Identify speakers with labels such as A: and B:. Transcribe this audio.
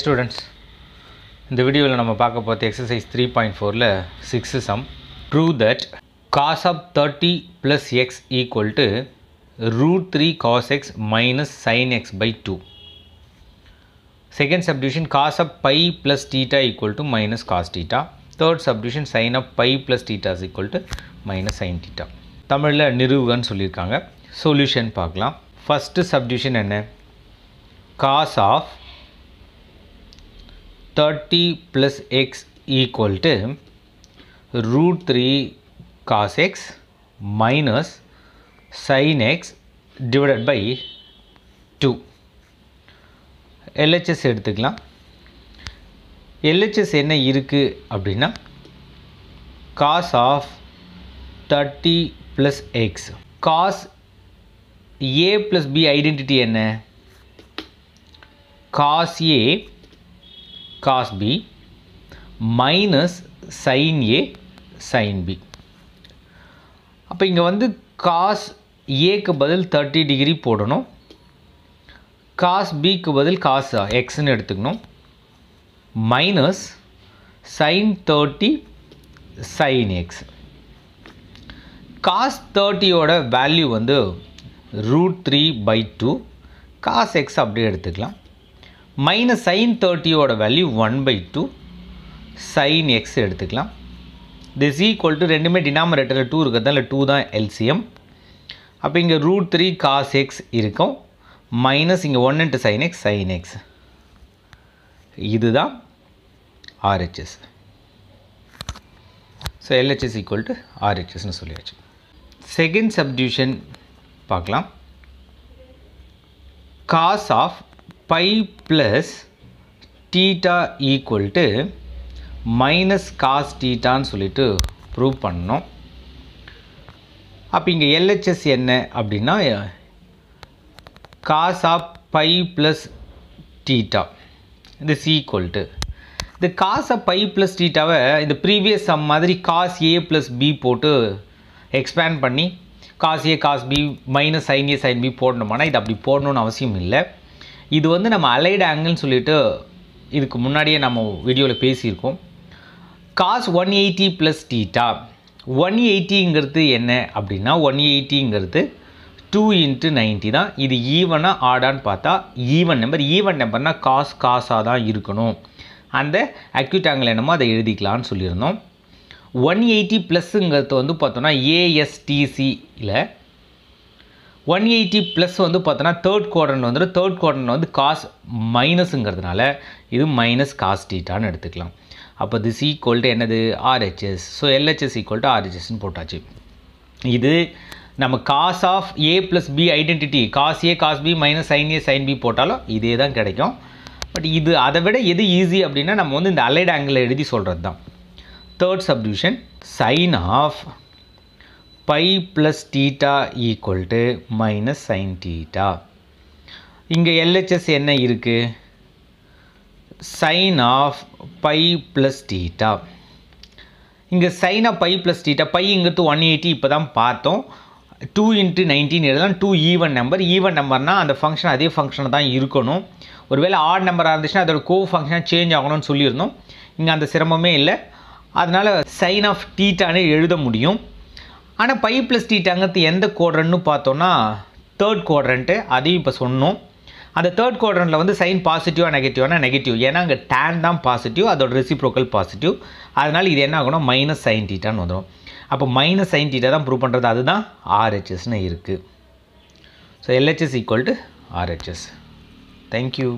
A: students இந்த வீடியோவில் நம்ம பார்க்க போகிறது எக்ஸசைஸ் த்ரீ பாயிண்ட் ஃபோரில் six sum true that cos of thirty plus x equal to root three cos x minus sin x by two second subdivision cos of pi plus theta equal to minus cos theta third subdivision sin of pi plus thetas equal to minus sin theta தமிழில் நிறுவுகன்னு சொல்லியிருக்காங்க solution பார்க்கலாம் first subdivision என்ன cos of thirty plus x equal to root three cos x minus sin x divided by two LHS எடுத்துக்கலாம் LHS என்ன இருக்குது அப்படின்னா cos of thirty plus x cos a plus b identity என்ன cos a cos b minus sin a sin b அப்போ இங்கே வந்து cos ஏக்கு பதில் தேர்ட்டி டிகிரி போடணும் காஸ் பிக்கு பதில் காஸ் எக்ஸ்ன்னு எடுத்துக்கணும் minus sin thirty sin x cos தேர்ட்டியோட வேல்யூ வந்து root three by two cos x அப்படியே எடுத்துக்கலாம் மைனஸ் சைன் தேர்ட்டியோட value one by two sin x எடுத்துக்கலாம் திஸ் ஈக்குவல் டு ரெண்டுமே டினாமினேட்டரில் டூ இருக்கிறதால டூ தான் எல்சிஎம் அப்போ இங்கே ரூட் த்ரீ காஸ் எக்ஸ் இருக்கும் மைனஸ் இங்கே one into sin x sin x இதுதான் RHS so LHS equal to ஆர்ஹெச்எஸ்னு சொல்லியாச்சு செகண்ட் சப்டியூஷன் பார்க்கலாம் cos of pi plus theta equal to minus cos டீட்டான்னு சொல்லிட்டு ப்ரூவ் பண்ணோம் அப்போ இங்கே எல்ஹெச்எஸ் என்ன அப்படின்னா cos of pi plus theta இது ஈக்குவல் டு இந்த காசை பை ப்ளஸ் டீட்டாவை இந்த ப்ரீவியஸ் சம் மாதிரி காஸ் ஏ ப்ளஸ் பி போட்டு எக்ஸ்பேண்ட் பண்ணி cos a cos b minus sin a sin b போடணுமானா இது அப்படி போடணுன்னு அவசியம் இல்லை இது வந்து நம்ம அலைடு ஆங்கிள்னு சொல்லிட்டு இதுக்கு முன்னாடியே நம்ம வீடியோவில் பேசியிருக்கோம் cos one eighty plus theta one எயிட்டிங்கிறது என்ன அப்படின்னா ஒன் எயிட்டிங்கிறது டூ இன்ட்டு நைன்ட்டி தான் இது ஈவனாக ஆடான்னு பார்த்தா ஈவன் நம்பர் ஈவன் நம்பர்னால் காஸ் காசாக தான் இருக்கணும் அந்த அக்யூட் ஆங்கிள் என்னமோ அதை எழுதிக்கலான்னு சொல்லியிருந்தோம் ஒன் எயிட்டி ப்ளஸ்ஸுங்கிறது வந்து பார்த்தோன்னா ஏஎஸ்டிசியில் ஒன் எயிட்டி ப்ளஸ் வந்து பார்த்தோன்னா தேர்ட் குவார்டன் வந்துடும் தேர்ட் குவார்டர்னு வந்து காஸ் மைனஸுங்கிறதுனால இது மைனஸ் காஸ் எடுத்துக்கலாம் அப்போ திஸ் ஈக்குவல் டு என்னது RHS so LHS equal to ஆர்ஹெச்எஸ்ன்னு போட்டாச்சு இது நம்ம cos of a plus b identity cos a cos b minus sin a sin b போட்டாலும் இதே தான் கிடைக்கும் பட் இது அதை விட எது ஈஸி அப்படின்னா நம்ம வந்து இந்த அலைட் ஆங்கிளை எழுதி சொல்கிறது தான் third subdivision sin of pi plus theta equal to minus sin theta இங்கே எல்ஹெச்எஸ் என்ன இருக்குது sin of pi plus theta இங்கே sin of pi plus theta பைங்கிறது ஒன் எயிட்டி இப்போ தான் பார்த்தோம் டூ இன்ட்டு நைன்டீன் எழுதலாம் டூ ஈவன் நம்பர் ஈவன் நம்பர்னால் அந்த ஃபங்க்ஷன் அதே ஃபங்க்ஷனை தான் இருக்கணும் ஒருவேளை ஆட் நம்பராக இருந்துச்சுன்னா அதோட கோ ஃபங்க்ஷனாக சேஞ்ச் ஆகணும்னு சொல்லியிருந்தோம் இங்கே அந்த சிரமமே இல்லை அதனால் சைன் ஆஃப் டீட்டானே எழுத முடியும் ஆனால் பை ப்ளஸ் டி டங்கத்து எந்த குவாட்ரன்னு பார்த்தோன்னா தேர்ட் குவாட்ரண்ட்டு அதையும் இப்போ சொன்னோம் அந்த தேர்ட் குவாட்ரண்ட்டில் வந்து சைன் பாசிட்டிவாக நெகட்டிவானா நெகட்டிவ் ஏன்னா அங்கே டேன் தான் பாசிட்டிவ் அதோட ரெசிப்ரோக்கல் பாசிட்டிவ் அதனால் இது என்ன ஆகணும் மைனஸ் சைன் டீட்டான்னு வந்துடும் அப்போ மைனஸ் சைன் டீட்டா தான் ப்ரூவ் பண்ணுறது அதுதான் ஆர்ஹெச்எஸ்னு இருக்குது so LHS equal to RHS thank you